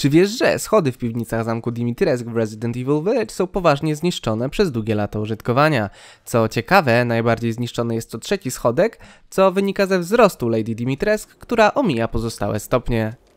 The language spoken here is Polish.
Czy wiesz, że schody w piwnicach zamku Dimitresk w Resident Evil Village są poważnie zniszczone przez długie lata użytkowania? Co ciekawe, najbardziej zniszczony jest to trzeci schodek, co wynika ze wzrostu Lady Dimitresk, która omija pozostałe stopnie.